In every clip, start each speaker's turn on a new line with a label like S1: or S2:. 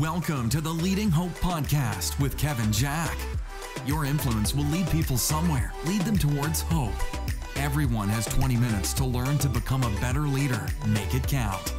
S1: Welcome to the Leading Hope Podcast with Kevin Jack. Your influence will lead people somewhere, lead them towards hope. Everyone has 20 minutes to learn to become a better leader. Make it count.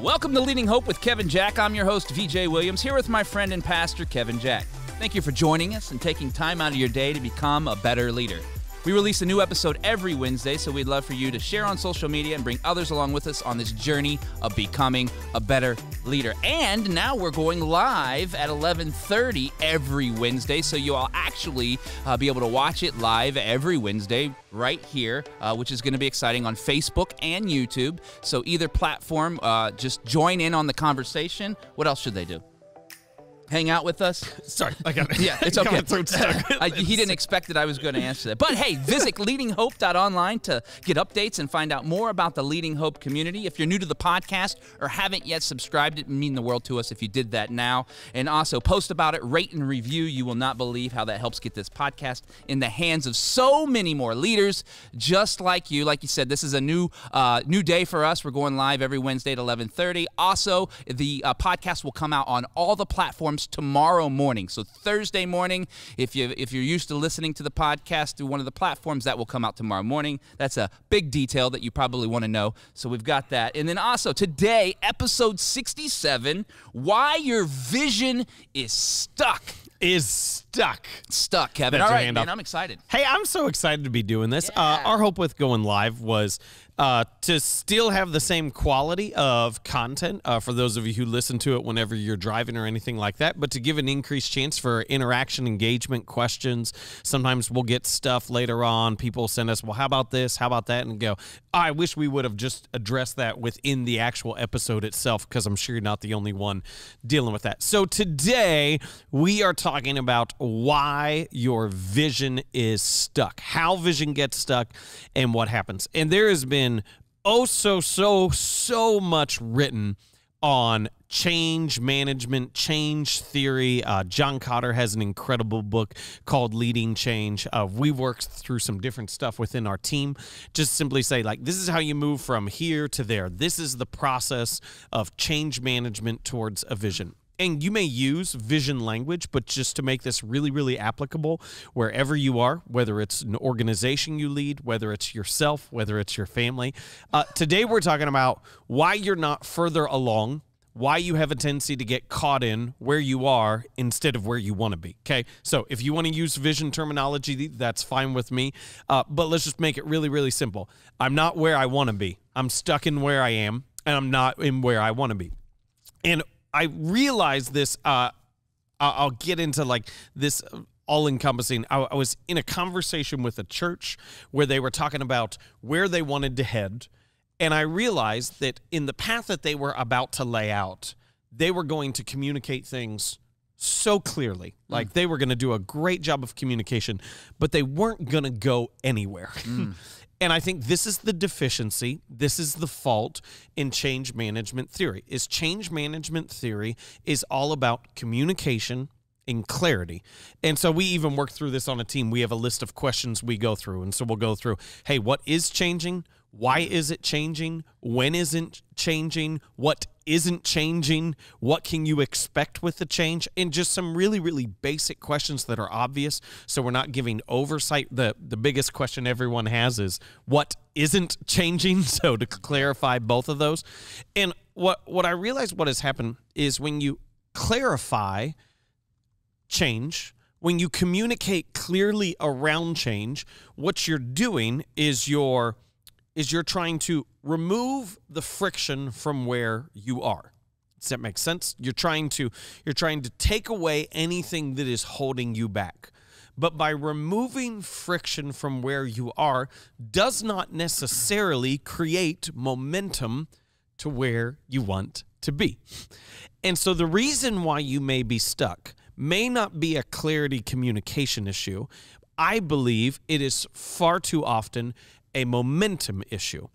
S2: Welcome to Leading Hope with Kevin Jack. I'm your host, VJ Williams, here with my friend and pastor, Kevin Jack. Thank you for joining us and taking time out of your day to become a better leader. We release a new episode every Wednesday, so we'd love for you to share on social media and bring others along with us on this journey of becoming a better leader. And now we're going live at 11:30 every Wednesday, so you'll actually uh, be able to watch it live every Wednesday right here, uh, which is going to be exciting on Facebook and YouTube. So either platform, uh, just join in on the conversation. What else should they do? hang out with us? Sorry, I got it. Yeah, it's okay. I, he didn't expect that I was going to answer that. But hey, visit leadinghope.online to get updates and find out more about the Leading Hope community. If you're new to the podcast or haven't yet subscribed, it would mean the world to us if you did that now. And also post about it, rate and review. You will not believe how that helps get this podcast in the hands of so many more leaders just like you. Like you said, this is a new uh, new day for us. We're going live every Wednesday at 11:30. Also, the uh, podcast will come out on all the platforms comes tomorrow morning. So Thursday morning, if you if you're used to listening to the podcast through one of the platforms, that will come out tomorrow morning. That's a big detail that you probably want to know. So we've got that. And then also today, episode 67, why your vision is stuck is stuck. Stuck, Kevin. All right, man, I'm excited.
S1: Hey, I'm so excited to be doing this. Uh, yeah. Uh, our hope with going live was uh, to still have the same quality of content uh, for those of you who listen to it whenever you're driving or anything like that, but to give an increased chance for interaction, engagement, questions. Sometimes we'll get stuff later on. People send us, well, how about this? How about that? And go, I wish we would have just addressed that within the actual episode itself because I'm sure you're not the only one dealing with that. So today we are talking about why your vision is stuck, how vision gets stuck, and what happens. And there has been been oh so so so much written on change management, change theory. Uh, John Cotter has an incredible book called Leading Change. Uh, we worked through some different stuff within our team. Just simply say, like, this is how you move from here to there. This is the process of change management towards a vision saying you may use vision language, but just to make this really, really applicable wherever you are, whether it's an organization you lead, whether it's yourself, whether it's your family. Uh, today, we're talking about why you're not further along, why you have a tendency to get caught in where you are instead of where you want to be. Okay. So if you want to use vision terminology, that's fine with me. Uh, but let's just make it really, really simple. I'm not where I want to be, I'm stuck in where I am, and I'm not in where I want to be. And I realized this. Uh, I'll get into like this uh, all encompassing. I, I was in a conversation with a church where they were talking about where they wanted to head. And I realized that in the path that they were about to lay out, they were going to communicate things so clearly. Mm. Like mm. they were going to do a great job of communication, but they weren't going to go anywhere. Mm. And I think this is the deficiency, this is the fault in change management theory. Is change management theory is all about communication and clarity. And so we even work through this on a team. We have a list of questions we go through. And so we'll go through, hey, what is changing? Why is it changing? When isn't changing? What isn't changing? What can you expect with the change? And just some really, really basic questions that are obvious. So we're not giving oversight. The, the biggest question everyone has is what isn't changing? So to clarify both of those. And what, what I realize what has happened is when you clarify change, when you communicate clearly around change, what you're doing is you're – is you're trying to remove the friction from where you are. Does that make sense? You're trying to you're trying to take away anything that is holding you back. But by removing friction from where you are does not necessarily create momentum to where you want to be. And so the reason why you may be stuck may not be a clarity communication issue. I believe it is far too often a momentum issue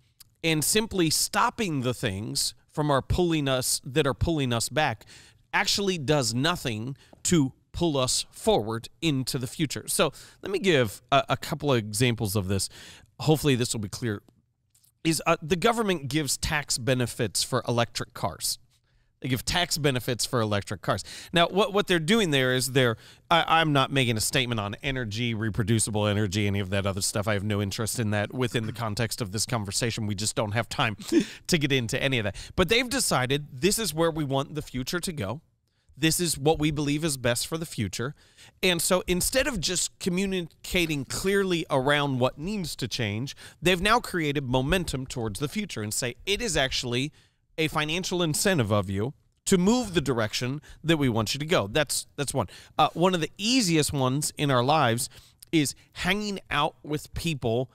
S1: and simply stopping the things from our pulling us that are pulling us back actually does nothing to pull us forward into the future. So let me give a, a couple of examples of this. Hopefully this will be clear. Is uh, the government gives tax benefits for electric cars. They give tax benefits for electric cars. Now, what, what they're doing there is they're, I, am not making a statement on energy, reproducible energy, any of that other stuff. I have no interest in that within the context of this conversation. We just don't have time to get into any of that. But they've decided this is where we want the future to go. This is what we believe is best for the future. And so instead of just communicating clearly around what needs to change, they've now created momentum towards the future and say it is actually – a financial incentive of you to move the direction that we want you to go. That's that's one. Uh, one of the easiest ones in our lives is hanging out with people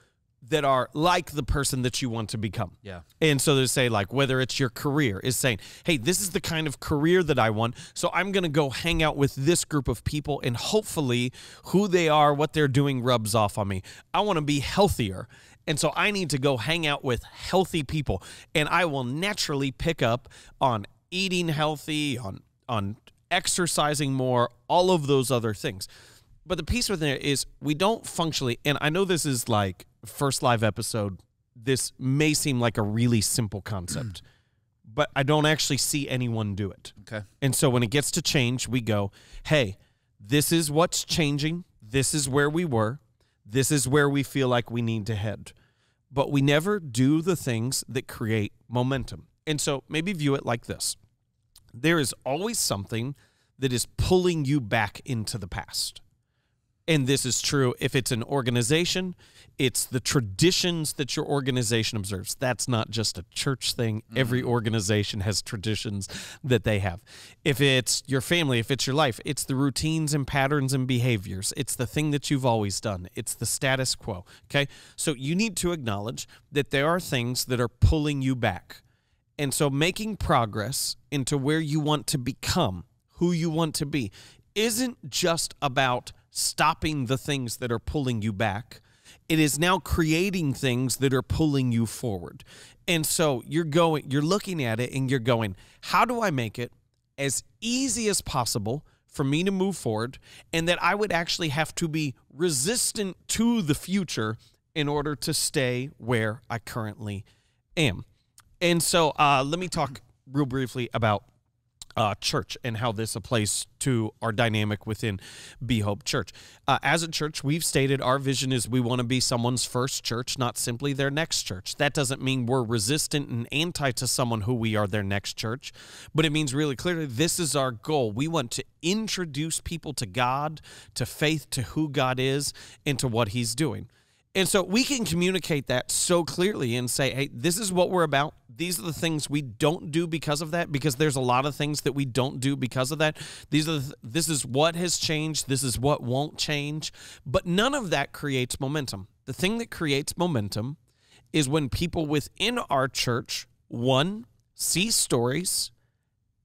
S1: that are like the person that you want to become. Yeah. And so they say like whether it's your career is saying, "Hey, this is the kind of career that I want, so I'm going to go hang out with this group of people and hopefully who they are, what they're doing rubs off on me. I want to be healthier." And so I need to go hang out with healthy people. And I will naturally pick up on eating healthy, on on exercising more, all of those other things. But the piece within it is we don't functionally, and I know this is like first live episode, this may seem like a really simple concept, but I don't actually see anyone do it. Okay. And so when it gets to change, we go, hey, this is what's changing. This is where we were. This is where we feel like we need to head. But we never do the things that create momentum. And so maybe view it like this there is always something that is pulling you back into the past and this is true if it's an organization, it's the traditions that your organization observes. That's not just a church thing. Mm-hmm. Every organization has traditions that they have. If it's your family, if it's your life, it's the routines and patterns and behaviors. It's the thing that you've always done. It's the status quo. Okay. So you need to acknowledge that there are things that are pulling you back. And so making progress into where you want to become, who you want to be, isn't just about stopping the things that are pulling you back. It is now creating things that are pulling you forward. And so you're going, you're looking at it and you're going, how do I make it as easy as possible for me to move forward? And that I would actually have to be resistant to the future in order to stay where I currently am. And so uh, let me talk real briefly about uh, church and how this applies to our dynamic within Be Hope Church. Uh, as a church, we've stated our vision is we want to be someone's first church, not simply their next church. That doesn't mean we're resistant and anti to someone who we are their next church, but it means really clearly this is our goal. We want to introduce people to God, to faith, to who God is, and to what He's doing. And so we can communicate that so clearly and say, hey, this is what we're about. These are the things we don't do because of that, because there's a lot of things that we don't do because of that. These are the, this is what has changed. This is what won't change. But none of that creates momentum. The thing that creates momentum is when people within our church, one, see stories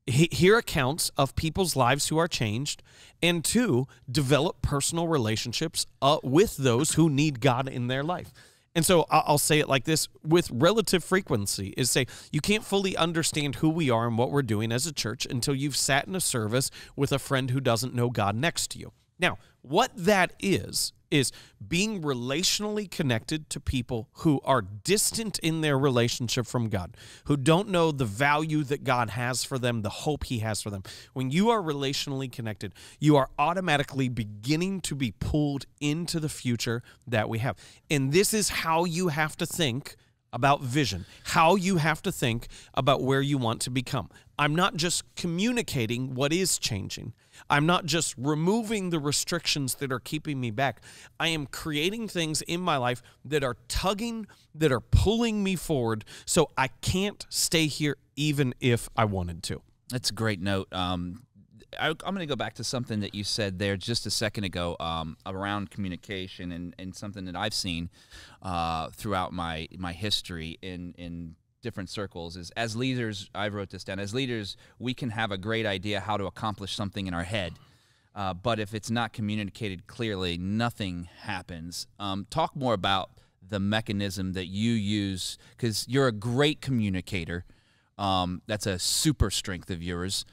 S1: hear accounts of people's lives who are changed, and two, develop personal relationships uh, with those who need God in their life. And so I'll say it like this with relative frequency is say you can't fully understand who we are and what we're doing as a church until you've sat in a service with a friend who doesn't know God next to you. Now, what that is, is being relationally connected to people who are distant in their relationship from God, who don't know the value that God has for them, the hope He has for them. When you are relationally connected, you are automatically beginning to be pulled into the future that we have. And this is how you have to think about vision, how you have to think about where you want to become. I'm not just communicating what is changing. I'm not just removing the restrictions that are keeping me back. I am creating things in my life that are tugging, that are pulling
S2: me forward. So I can't stay here even if I wanted to. That's a great note. Um, I, am going to go back to something that you said there just a second ago um, around communication and, and something that I've seen uh, throughout my my history in in different circles is as leaders i wrote this down as leaders we can have a great idea how to accomplish something in our head uh, but if it's not communicated clearly nothing happens um, talk more about the mechanism that you use because you're a great communicator um, that's a super strength of yours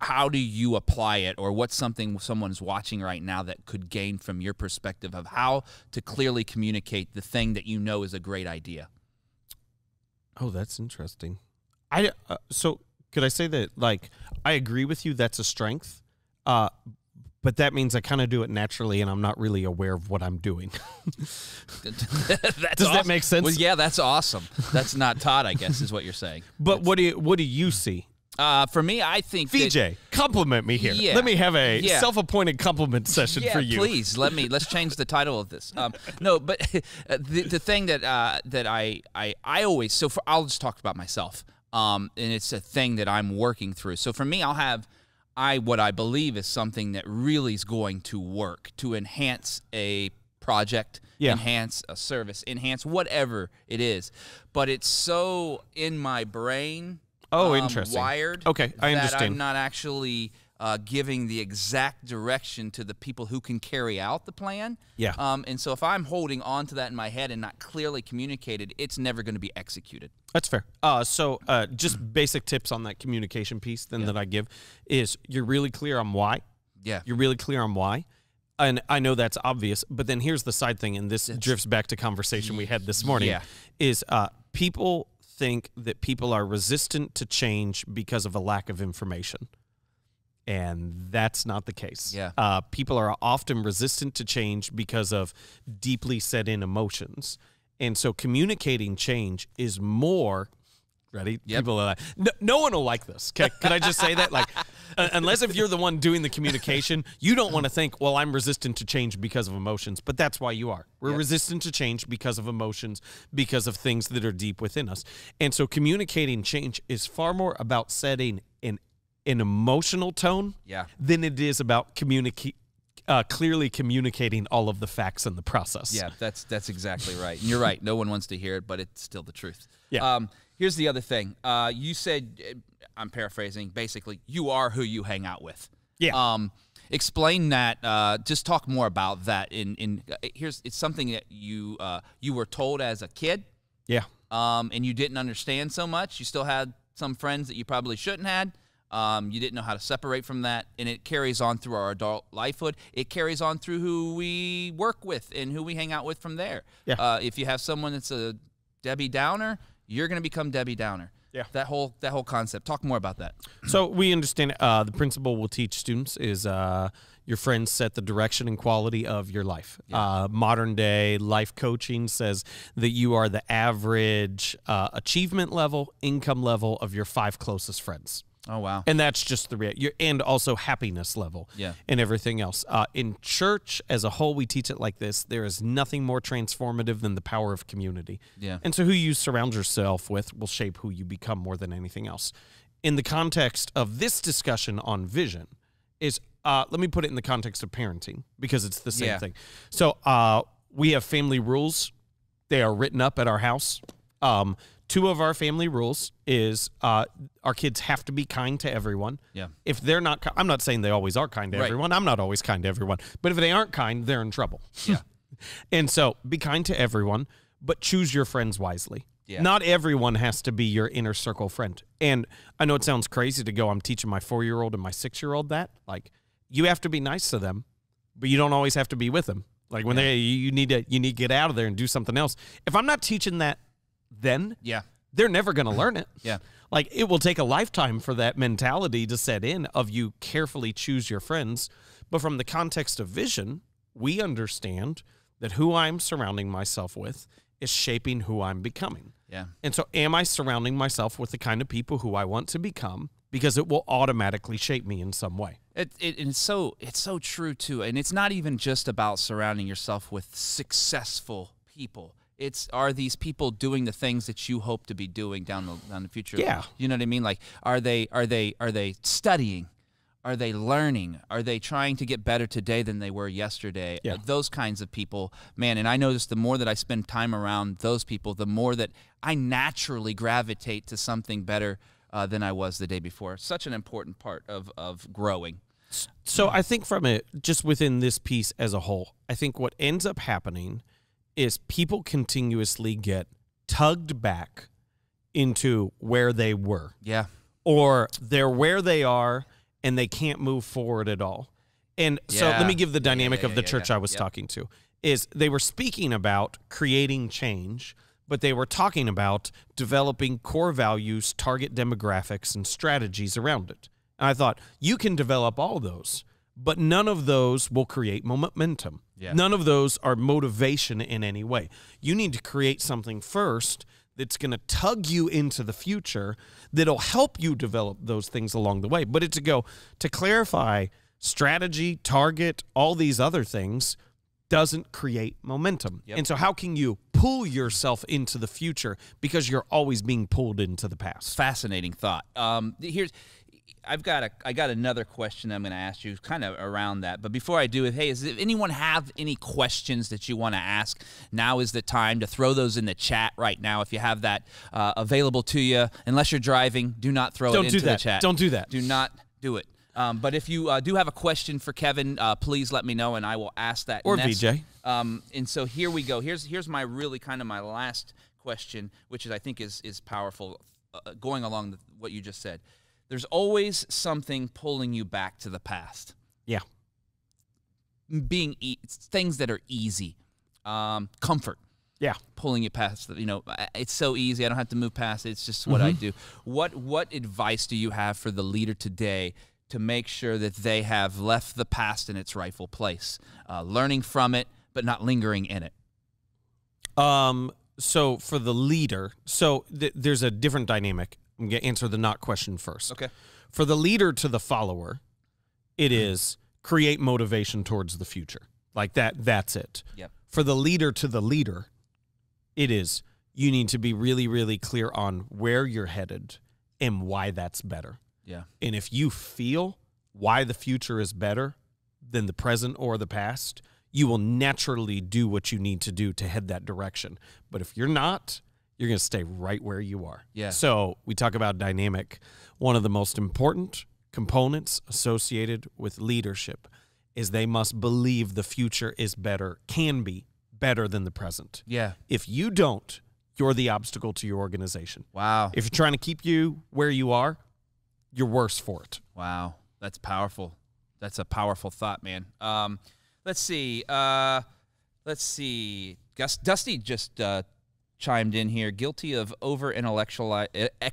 S2: how do you apply it or what's something someone's watching right now that could gain from your perspective of how to clearly communicate the thing that you know is a great idea
S1: Oh, that's interesting.
S2: I uh, so could I say that like
S1: I agree with you that's a strength. Uh but that means I kind of do it naturally and I'm not really aware of what I'm doing. Does
S2: awesome. that make sense? Well, yeah, that's awesome. That's not taught, I guess, is what you're saying. But that's, what do you, what do you see? Uh, for me, I think VJ, that, compliment me here. Yeah, let me have a yeah. self-appointed compliment session yeah, for you. Please let me. Let's change the title of this. Um, no, but uh, the, the thing that uh, that I, I I always so for I'll just talk about myself. Um, and it's a thing that I'm working through. So for me, I'll have I what I believe is something that really is going to work to enhance a project, yeah. enhance a service, enhance whatever it is. But it's so in my brain Oh, um, interesting. Wired. Okay, I understand. I'm not actually uh, giving the exact direction to the people who can carry out the plan. Yeah. Um, and so if I'm holding on to that in my head and not clearly communicated, it's never going to be executed.
S1: That's fair. Uh, so uh, just mm. basic tips on that communication piece then yeah. that I give is you're really clear on why. Yeah. You're really clear on why. And I know that's obvious, but then here's the side thing, and this it's, drifts back to conversation we had this morning. Yeah. Is uh, people think that people are resistant to change because of a lack of information. And that's not the case. Yeah. Uh, people are often resistant to change because of deeply set in emotions. And so communicating change is more Ready? Yep. People are like, no, no one will like this. Can, can I just say that? Like, uh, unless if you're the one doing the communication, you don't want to think, well, I'm resistant to change because of emotions, but that's why you are. We're yep. resistant to change because of emotions, because of things that are deep within us. And so communicating change is far more about setting an, an emotional tone yeah. than it is about communicating. Uh, clearly communicating
S2: all of the facts in the process. Yeah, that's that's exactly right. And you're right. No one wants to hear it, but it's still the truth. Yeah. Um, Here's the other thing. Uh, you said, uh, I'm paraphrasing, basically, you are who you hang out with. Yeah. Um, explain that. Uh, just talk more about that. In in uh, here's it's something that you uh, you were told as a kid. Yeah. Um, and you didn't understand so much. You still had some friends that you probably shouldn't had. Um, you didn't know how to separate from that, and it carries on through our adult lifehood. It carries on through who we work with and who we hang out with from there. Yeah. Uh, if you have someone that's a Debbie Downer, you're going to become Debbie Downer. Yeah. That whole that whole concept. Talk more about that.
S1: So we understand uh, the principle we'll teach students is uh, your friends set the direction and quality of your life. Yeah. Uh, modern day life coaching says that you are the average uh, achievement level, income level of your five closest friends. Oh wow! And that's just the rea- and also happiness level, yeah, and everything else. Uh, in church as a whole, we teach it like this: there is nothing more transformative than the power of community. Yeah, and so who you surround yourself with will shape who you become more than anything else. In the context of this discussion on vision, is uh, let me put it in the context of parenting because it's the same yeah. thing. So uh, we have family rules; they are written up at our house. Um, two of our family rules is uh, our kids have to be kind to everyone. Yeah. If they're not, I'm not saying they always are kind to right. everyone. I'm not always kind to everyone, but if they aren't kind, they're in trouble. Yeah. and so be kind to everyone, but choose your friends wisely. Yeah. Not everyone has to be your inner circle friend. And I know it sounds crazy to go, I'm teaching my four year old and my six year old that. Like, you have to be nice to them, but you don't always have to be with them. Like when yeah. they, you need to, you need to get out of there and do something else. If I'm not teaching that then. Yeah. They're never going to learn it. yeah. Like it will take a lifetime for that mentality to set in of you carefully choose your friends. But from the context of vision, we understand that who I'm surrounding myself with is shaping who I'm becoming. Yeah. And so am I surrounding myself with the kind of people who I want to become because it will automatically shape me in some way.
S2: It, it, and so it's so true too. And it's not even just about surrounding yourself with successful people it's are these people doing the things that you hope to be doing down the down the future? Yeah, you know what I mean. Like, are they are they are they studying? Are they learning? Are they trying to get better today than they were yesterday? Yeah. Those kinds of people, man. And I notice the more that I spend time around those people, the more that I naturally gravitate to something better uh, than I was the day before. Such an important part of of growing.
S1: So I think from it, just within this piece as a whole, I think what ends up happening is people continuously get tugged back into where they were. Yeah. Or they're where they are and they can't move forward at all. And yeah. so let me give the dynamic yeah, yeah, of the church I was yep. talking to is they were speaking about creating change, but they were talking about developing core values, target demographics and strategies around it. And I thought you can develop all those, but none of those will create momentum. Yeah. None of those are motivation in any way. You need to create something first that's going to tug you into the future that'll help you develop those things along the way. But it's to go to clarify strategy, target, all these other things doesn't create momentum. Yep. And so, how can you pull yourself into the future because
S2: you're always being pulled into the past? Fascinating thought. Um, here's I've got a I got another question I'm going to ask you kind of around that. But before I do, it, hey, does if anyone have any questions that you want to ask? Now is the time to throw those in the chat right now if you have that uh, available to you. Unless you're driving, do not throw Don't it into do that. the chat. Don't do that. Do not do it. Um, but if you uh, do have a question for Kevin, uh, please let me know, and I will ask that. Or next. VJ. Um, and so here we go. Here's here's my really kind of my last question, which is I think is is powerful, uh, going along the, what you just said there's always something pulling you back to the past. Yeah. Being e- things that are easy, um, comfort. Yeah. Pulling you past, you know, it's so easy. I don't have to move past it. It's just what mm-hmm. I do. What What advice do you have for the leader today to make sure that they have left the past in its rightful place, uh, learning from it, but not lingering in it? Um. So for the leader, so
S1: th- there's a different dynamic. I'm going to answer the not question first. Okay. For the leader to the follower, it mm-hmm. is create motivation towards the future. Like that, that's it. Yep. For the leader to the leader, it is you need to be really, really clear on where you're headed and why that's better. Yeah. And if you feel why the future is better than the present or the past, you will naturally do what you need to do to head that direction. But if you're not, you're going to stay right where you are. Yeah. So we talk about dynamic. One of the most important components associated with leadership is they must believe the future is better, can be better than the present. Yeah. If you don't, you're the obstacle to your organization. Wow. If you're trying to keep you where you are, you're worse for it. Wow.
S2: That's powerful. That's a powerful thought, man. Um, let's see. Uh, let's see. Gus, Dusty just uh, chimed in here, guilty of over intellectualize. Eh, I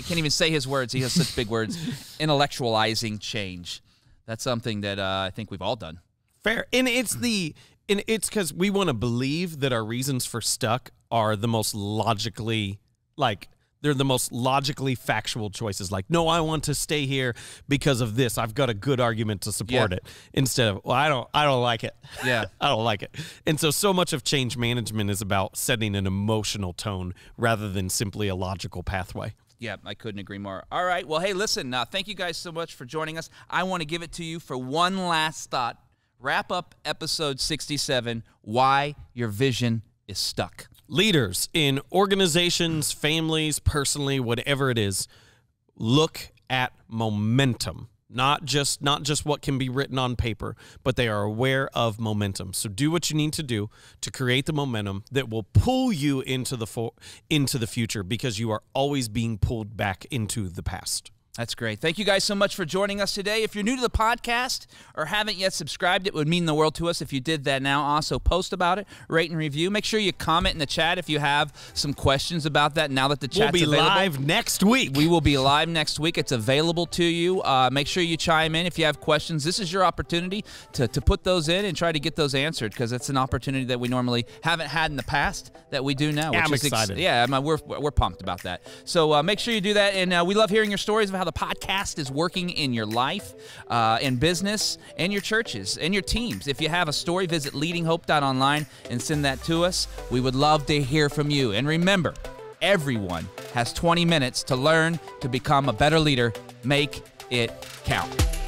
S2: can't even say his words. He has such big words. Intellectualizing change. That's something that uh, I think we've all done. Fair,
S1: and it's the and it's because we want to believe that our reasons for stuck are the most logically like they're the most logically factual choices like no i want to stay here because of this i've got a good argument to support yeah. it instead of well i don't i don't like it yeah i don't like it and so so much of change management is about setting an emotional tone rather than simply a logical pathway
S2: yeah, I couldn't agree more. All right. Well, hey, listen, uh, thank you guys so much for joining us. I want to give it to you for one last thought. Wrap up episode 67 Why Your Vision is Stuck leaders in organizations,
S1: families, personally, whatever it is, look at momentum. Not just not just what can be written on paper, but they are aware of momentum. So do what you need to do to create the momentum that will pull you into the into the future
S2: because you are always being pulled back into the past. That's great. Thank you guys so much for joining us today. If you're new to the podcast or haven't yet subscribed, it would mean the world to us if you did that now. Also, post about it, rate and review. Make sure you comment in the chat if you have some questions about that. Now that the chat, we'll be available. live next week. We will be live next week. It's available to you. Uh, make sure you chime in if you have questions. This is your opportunity to, to put those in and try to get those answered because it's an opportunity that we normally haven't had in the past that we do now. Yeah, I'm excited. yeah, I mean, we're we're pumped about that. So uh, make sure you do that, and uh, we love hearing your stories of how how the podcast is working in your life, uh, in business, in your churches, in your teams. If you have a story, visit leadinghope.online and send that to us. We would love to hear from you. And remember, everyone has 20 minutes to learn to become a better leader. Make it count.